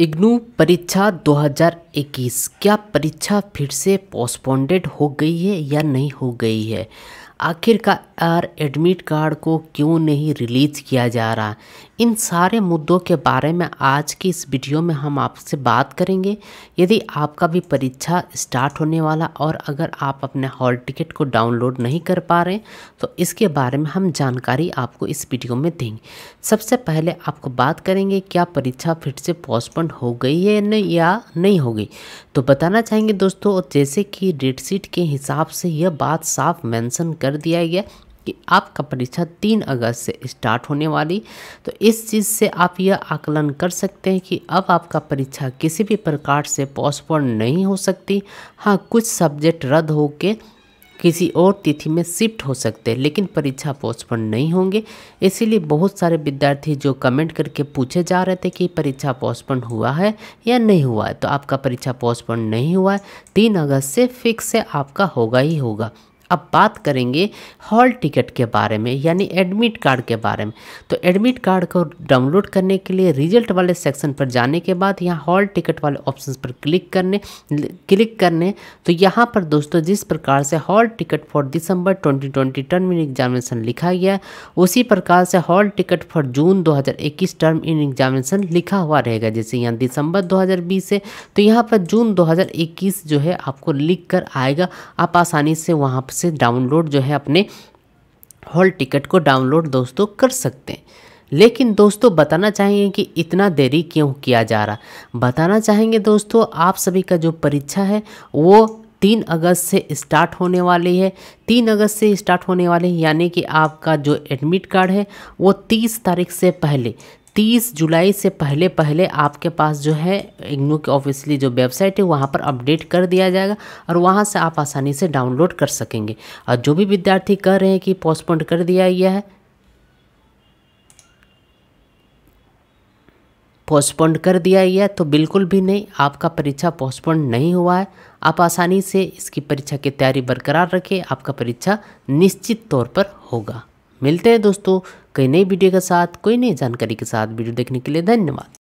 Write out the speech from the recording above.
इग्नू परीक्षा 2021 क्या परीक्षा फिर से पोस्टपोन्डेड हो गई है या नहीं हो गई है आखिरकार एडमिट कार्ड को क्यों नहीं रिलीज किया जा रहा इन सारे मुद्दों के बारे में आज की इस वीडियो में हम आपसे बात करेंगे यदि आपका भी परीक्षा स्टार्ट होने वाला और अगर आप अपने हॉल टिकट को डाउनलोड नहीं कर पा रहे तो इसके बारे में हम जानकारी आपको इस वीडियो में देंगे सबसे पहले आपको बात करेंगे क्या परीक्षा फिर से पोस्टपोन हो गई है नहीं या नहीं हो गई तो बताना चाहेंगे दोस्तों जैसे कि डेट शीट के हिसाब से यह बात साफ मैंसन कर दिया गया कि आपका परीक्षा तीन अगस्त से स्टार्ट होने वाली तो इस चीज़ से आप यह आकलन कर सकते हैं कि अब आपका परीक्षा किसी भी प्रकार से पोस्टपोन नहीं हो सकती हाँ कुछ सब्जेक्ट रद्द हो के किसी और तिथि में शिफ्ट हो सकते हैं लेकिन परीक्षा पोस्टपोन नहीं होंगे इसीलिए बहुत सारे विद्यार्थी जो कमेंट करके पूछे जा रहे थे कि परीक्षा पोस्टपोन हुआ है या नहीं हुआ है तो आपका परीक्षा पोस्टपोन नहीं हुआ है तीन अगस्त से फिक्स है आपका होगा ही होगा अब बात करेंगे हॉल टिकट के बारे में यानी एडमिट कार्ड के बारे में तो एडमिट कार्ड को डाउनलोड करने के लिए रिजल्ट वाले सेक्शन पर जाने के बाद यहाँ हॉल टिकट वाले ऑप्शन पर क्लिक करने क्लिक करने तो यहाँ पर दोस्तों जिस प्रकार से hall ticket for December 2020 term in examination लिखा गया है उसी प्रकार से हॉल टिकट फॉर जून दो टर्म इन एग्जामिनेशन लिखा हुआ रहेगा जैसे यहाँ दिसंबर दो है तो यहाँ पर जून दो जो है आपको लिख कर आएगा आप आसानी से वहाँ से डाउनलोड जो है अपने हॉल टिकट को डाउनलोड दोस्तों कर सकते हैं लेकिन दोस्तों बताना चाहेंगे कि इतना देरी क्यों किया जा रहा बताना चाहेंगे दोस्तों आप सभी का जो परीक्षा है वो तीन अगस्त से स्टार्ट होने वाली है तीन अगस्त से स्टार्ट होने वाली है यानी कि आपका जो एडमिट कार्ड है वो तीस तारीख से पहले तीस जुलाई से पहले पहले आपके पास जो है इग्नू की ऑफिसली जो वेबसाइट है वहाँ पर अपडेट कर दिया जाएगा और वहाँ से आप आसानी से डाउनलोड कर सकेंगे और जो भी विद्यार्थी कह रहे हैं कि पोस्टपोन कर दिया गया है पोस्टपोन कर दिया गया तो बिल्कुल भी नहीं आपका परीक्षा पोस्टपोन नहीं हुआ है आप आसानी से इसकी परीक्षा की तैयारी बरकरार रखें आपका परीक्षा निश्चित तौर पर होगा मिलते हैं दोस्तों कई नई वीडियो के साथ कोई नई जानकारी के साथ वीडियो देखने के लिए धन्यवाद